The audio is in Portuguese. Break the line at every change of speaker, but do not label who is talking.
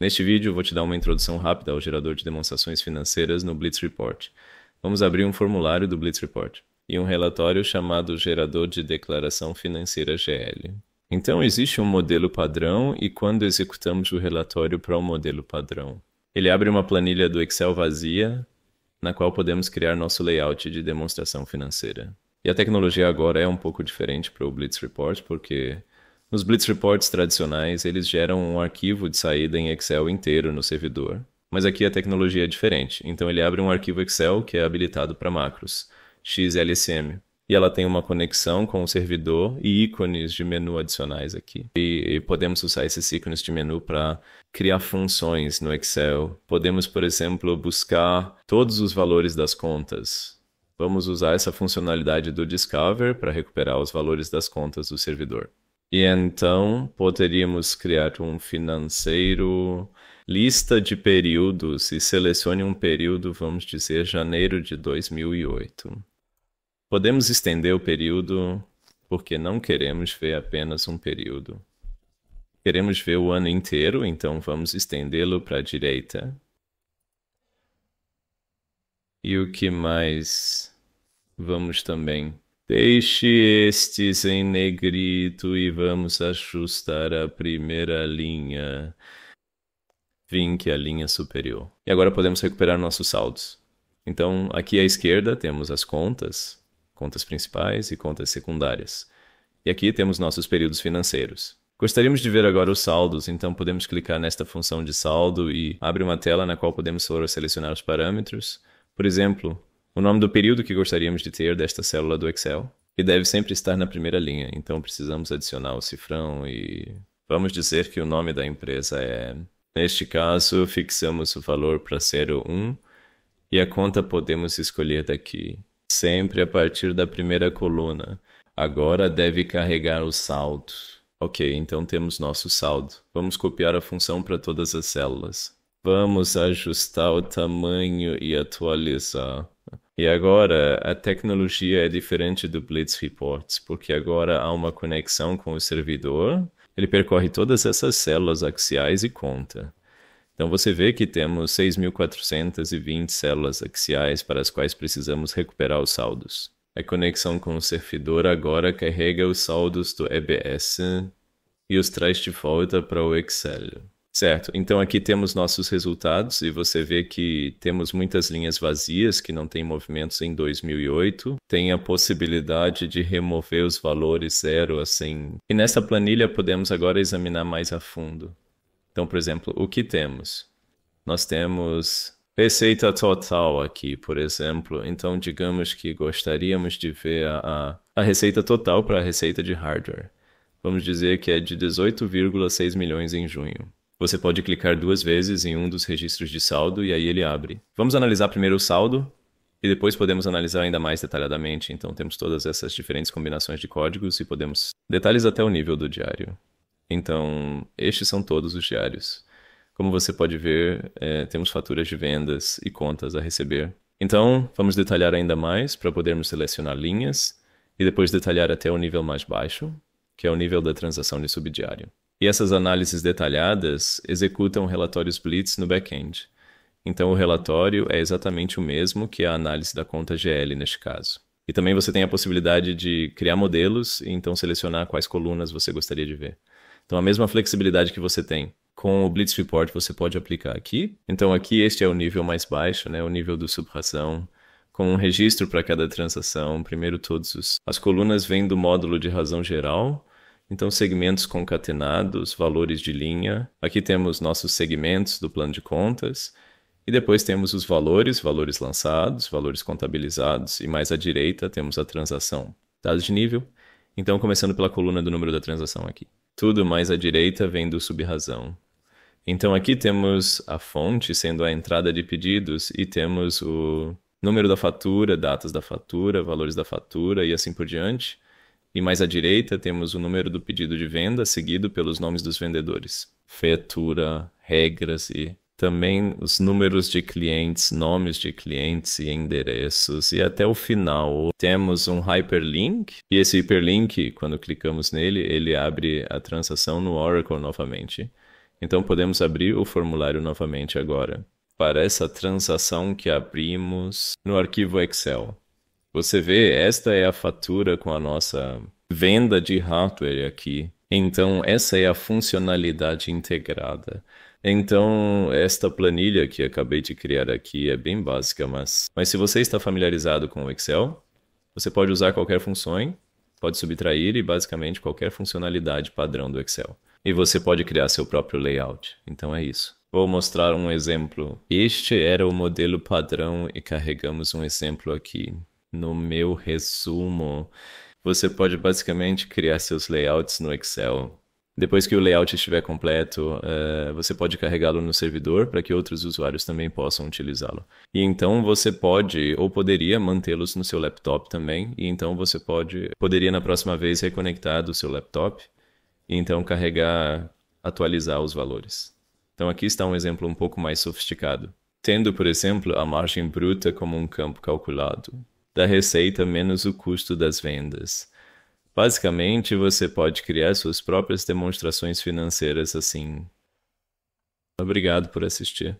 Neste vídeo, vou te dar uma introdução rápida ao gerador de demonstrações financeiras no Blitz Report. Vamos abrir um formulário do Blitz Report e um relatório chamado Gerador de Declaração Financeira GL. Então, existe um modelo padrão e quando executamos o relatório para o um modelo padrão, ele abre uma planilha do Excel vazia na qual podemos criar nosso layout de demonstração financeira. E a tecnologia agora é um pouco diferente para o Blitz Report porque nos Blitz Reports tradicionais, eles geram um arquivo de saída em Excel inteiro no servidor, mas aqui a tecnologia é diferente, então ele abre um arquivo Excel que é habilitado para macros, XLSM, e ela tem uma conexão com o servidor e ícones de menu adicionais aqui. E, e podemos usar esses ícones de menu para criar funções no Excel. Podemos, por exemplo, buscar todos os valores das contas. Vamos usar essa funcionalidade do Discover para recuperar os valores das contas do servidor. E então poderíamos criar um financeiro, lista de períodos e selecione um período, vamos dizer, janeiro de 2008. Podemos estender o período porque não queremos ver apenas um período. Queremos ver o ano inteiro, então vamos estendê-lo para a direita. E o que mais vamos também Deixe estes em negrito e vamos ajustar a primeira linha. Vinque a linha superior. E agora podemos recuperar nossos saldos. Então, aqui à esquerda temos as contas, contas principais e contas secundárias. E aqui temos nossos períodos financeiros. Gostaríamos de ver agora os saldos, então podemos clicar nesta função de saldo e abre uma tela na qual podemos selecionar os parâmetros. Por exemplo, o nome do período que gostaríamos de ter desta célula do Excel, e deve sempre estar na primeira linha, então precisamos adicionar o cifrão e. Vamos dizer que o nome da empresa é. Neste caso, fixamos o valor para 01 e a conta podemos escolher daqui, sempre a partir da primeira coluna. Agora deve carregar o saldo. Ok, então temos nosso saldo. Vamos copiar a função para todas as células. Vamos ajustar o tamanho e atualizar. E agora a tecnologia é diferente do Blitz Reports, porque agora há uma conexão com o servidor, ele percorre todas essas células axiais e conta. Então você vê que temos 6.420 células axiais para as quais precisamos recuperar os saldos. A conexão com o servidor agora carrega os saldos do EBS e os traz de volta para o Excel. Certo, então aqui temos nossos resultados e você vê que temos muitas linhas vazias que não têm movimentos em 2008, tem a possibilidade de remover os valores zero assim. E nessa planilha podemos agora examinar mais a fundo. Então, por exemplo, o que temos? Nós temos receita total aqui, por exemplo. Então, digamos que gostaríamos de ver a, a, a receita total para a receita de hardware. Vamos dizer que é de 18,6 milhões em junho você pode clicar duas vezes em um dos registros de saldo e aí ele abre. Vamos analisar primeiro o saldo e depois podemos analisar ainda mais detalhadamente. Então temos todas essas diferentes combinações de códigos e podemos detalhes até o nível do diário. Então, estes são todos os diários. Como você pode ver, é, temos faturas de vendas e contas a receber. Então, vamos detalhar ainda mais para podermos selecionar linhas e depois detalhar até o nível mais baixo, que é o nível da transação de subdiário. E essas análises detalhadas executam relatórios Blitz no back-end. Então, o relatório é exatamente o mesmo que a análise da conta GL neste caso. E também você tem a possibilidade de criar modelos e então selecionar quais colunas você gostaria de ver. Então, a mesma flexibilidade que você tem com o Blitz Report, você pode aplicar aqui. Então, aqui este é o nível mais baixo, né? o nível do subração, com um registro para cada transação. Primeiro, todos os... as colunas vêm do módulo de razão geral, então, segmentos concatenados, valores de linha. Aqui temos nossos segmentos do plano de contas. E depois temos os valores, valores lançados, valores contabilizados. E mais à direita temos a transação. Dados de nível. Então, começando pela coluna do número da transação aqui. Tudo mais à direita vem do subrazão. Então, aqui temos a fonte sendo a entrada de pedidos e temos o número da fatura, datas da fatura, valores da fatura e assim por diante. E mais à direita temos o número do pedido de venda, seguido pelos nomes dos vendedores, fetura, regras e também os números de clientes, nomes de clientes e endereços. E até o final temos um hyperlink. E esse hyperlink, quando clicamos nele, ele abre a transação no Oracle novamente. Então podemos abrir o formulário novamente agora para essa transação que abrimos no arquivo Excel. Você vê, esta é a fatura com a nossa venda de hardware aqui. Então, essa é a funcionalidade integrada. Então, esta planilha que acabei de criar aqui é bem básica, mas, mas se você está familiarizado com o Excel, você pode usar qualquer função, pode subtrair e basicamente qualquer funcionalidade padrão do Excel. E você pode criar seu próprio layout. Então é isso. Vou mostrar um exemplo. Este era o modelo padrão e carregamos um exemplo aqui no meu resumo, você pode basicamente criar seus layouts no Excel. Depois que o layout estiver completo, uh, você pode carregá-lo no servidor para que outros usuários também possam utilizá-lo. E então você pode ou poderia mantê-los no seu laptop também. E então você pode poderia na próxima vez reconectar do seu laptop e então carregar, atualizar os valores. Então aqui está um exemplo um pouco mais sofisticado, tendo por exemplo a margem bruta como um campo calculado da receita menos o custo das vendas. Basicamente, você pode criar suas próprias demonstrações financeiras assim. Obrigado por assistir.